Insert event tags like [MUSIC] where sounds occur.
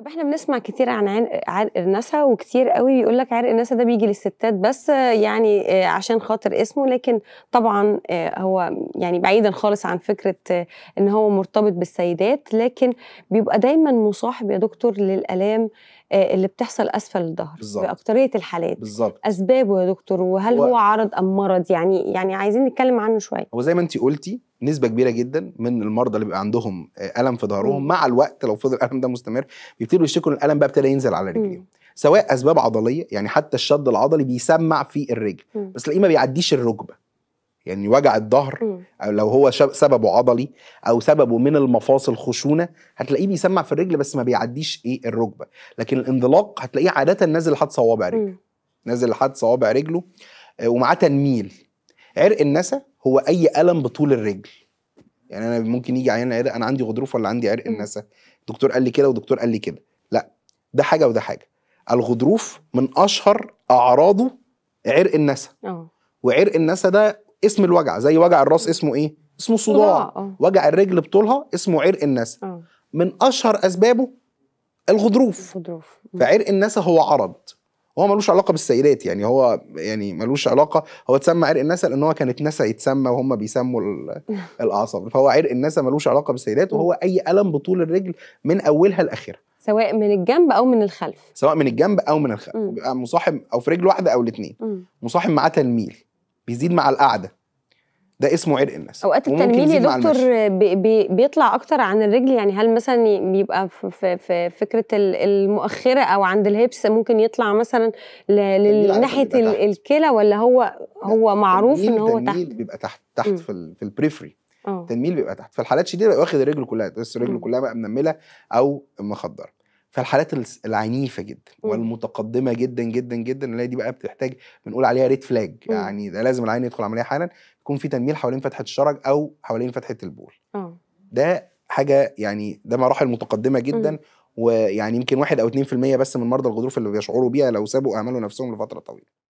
طب احنا بنسمع كتير عن عرق النسا وكتير قوي بيقول لك عرق النسا ده بيجي للستات بس يعني آه، عشان خاطر اسمه لكن طبعا آه، هو يعني بعيدا خالص عن فكره آه، ان هو مرتبط بالسيدات لكن بيبقى دايما مصاحب يا دكتور للالام اللي بتحصل اسفل الظهر باكتريه الحالات بالظبط اسبابه يا دكتور وهل و... هو عرض ام مرض يعني يعني عايزين نتكلم عنه شويه هو زي ما انت قلتي نسبه كبيره جدا من المرضى اللي بيبقى عندهم آه، الم في ظهرهم مع الوقت لو فضل الالم ده مستمر بيبتدوا يشتكوا ان الالم بقى ابتدى ينزل على رجليهم سواء اسباب عضليه يعني حتى الشد العضلي بيسمع في الرجل مم. بس تلاقيه ما بيعديش الركبه يعني وجع الظهر او لو هو سببه عضلي او سببه من المفاصل خشونه هتلاقيه بيسمع في الرجل بس ما بيعديش ايه الركبه لكن الانزلاق هتلاقيه عاده نازل لحد صوابع رجله نازل لحد صوابع رجله آه، ومعاه تنميل عرق النسا هو اي الم بطول الرجل يعني انا ممكن يجي عيان عرق انا عندي غضروف ولا عندي عرق النسا دكتور قال لي كده ودكتور قال لي كده لا ده حاجه وده حاجه الغضروف من اشهر اعراضه عرق النسا آه. وعرق النسا ده اسم الوجع زي وجع الراس اسمه ايه اسمه صداع آه. وجع الرجل بطولها اسمه عرق النسا آه. من اشهر اسبابه الغضروف الغضروف فعرق النسا هو عرض هو ملوش علاقه بالسيدات يعني هو يعني ملوش علاقه هو اتسمى عرق النسا لان هو كانت نسا يتسمى وهم بيسموا [LAUGHS] الاعصاب فهو عرق النسا ملوش علاقه بالسيدات وهو اي الم بطول الرجل من اولها لاخرها سواء من الجنب او من الخلف سواء من الجنب او من الخلف مصاحب او في رجل واحده او الاثنين مصاحب معاه تنميل بيزيد مع القعده ده اسمه عرق الناس اوقات التنميل يا دكتور بي بيطلع اكتر عن الرجل يعني هل مثلا بيبقى في, في فكره المؤخره او عند الهيبس ممكن يطلع مثلا لناحيه الكلى ولا هو هو معروف ان هو تحت التنميل بيبقى تحت تحت م. في في البريفري التنميل آه. بيبقى تحت في الحالات الشديده بيبقى واخد الرجل كلها بس الرجل كلها بقى منمله او مخدره فالحالات العنيفه جدا م. إمم. والمتقدمه جدا جدا جدا اللي دي بقى بتحتاج بنقول عليها ريد فلاج إمم. يعني ده لازم العين يدخل عمليه حالا يكون في تنميل حوالين فتحه الشرج او حوالين فتحه البول أوه. ده حاجه يعني ده مراحل متقدمه جدا م. إمم. ويعني يمكن واحد او 2% بس من مرضى الغضروف اللي بيشعروا بيها لو سابوا اعمالوا نفسهم لفتره طويله